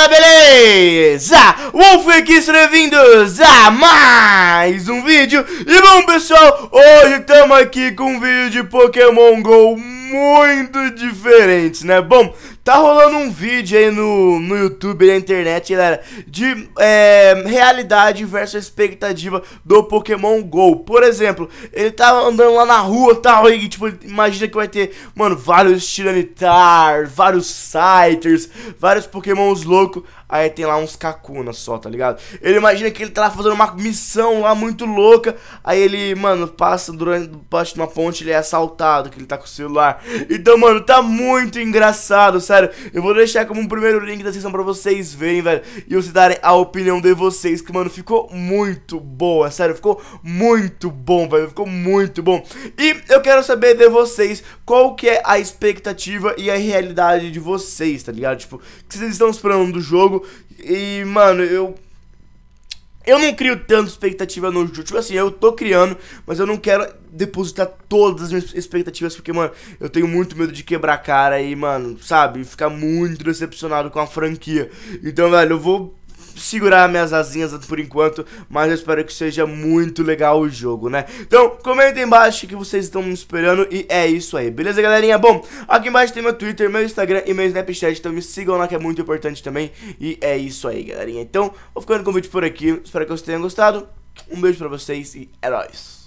galera, beleza? Wolf aqui, sejam bem-vindos a mais um vídeo E bom pessoal, hoje estamos aqui com um vídeo de Pokémon GO muito diferente, né? Bom, Tá rolando um vídeo aí no, no YouTube, na internet, galera, de é, realidade versus expectativa do Pokémon GO. Por exemplo, ele tá andando lá na rua tal, e tipo, imagina que vai ter, mano, vários Tiranitar, vários Scythers, vários Pokémons loucos. Aí tem lá uns cacunas só, tá ligado? Ele imagina que ele tá lá fazendo uma missão lá muito louca. Aí ele, mano, passa durante parte de uma ponte, ele é assaltado, que ele tá com o celular. Então, mano, tá muito engraçado, sabe? Eu vou deixar como um primeiro link da sessão pra vocês verem, velho. E vocês darem a opinião de vocês, que, mano, ficou muito boa, sério. Ficou muito bom, velho. Ficou muito bom. E eu quero saber de vocês qual que é a expectativa e a realidade de vocês, tá ligado? Tipo, o que vocês estão esperando do jogo. E, mano, eu eu não crio tanta expectativa no jogo. Tipo assim, eu tô criando, mas eu não quero depositar todas as minhas expectativas, porque, mano, eu tenho muito medo de quebrar a cara e, mano, sabe, ficar muito decepcionado com a franquia. Então, velho, eu vou segurar minhas asinhas por enquanto, mas eu espero que seja muito legal o jogo, né? Então, comenta embaixo o que vocês estão me esperando e é isso aí, beleza, galerinha? Bom, aqui embaixo tem meu Twitter, meu Instagram e meu Snapchat, então me sigam lá que é muito importante também e é isso aí, galerinha. Então, vou ficando com o vídeo por aqui, espero que vocês tenham gostado, um beijo pra vocês e é nóis!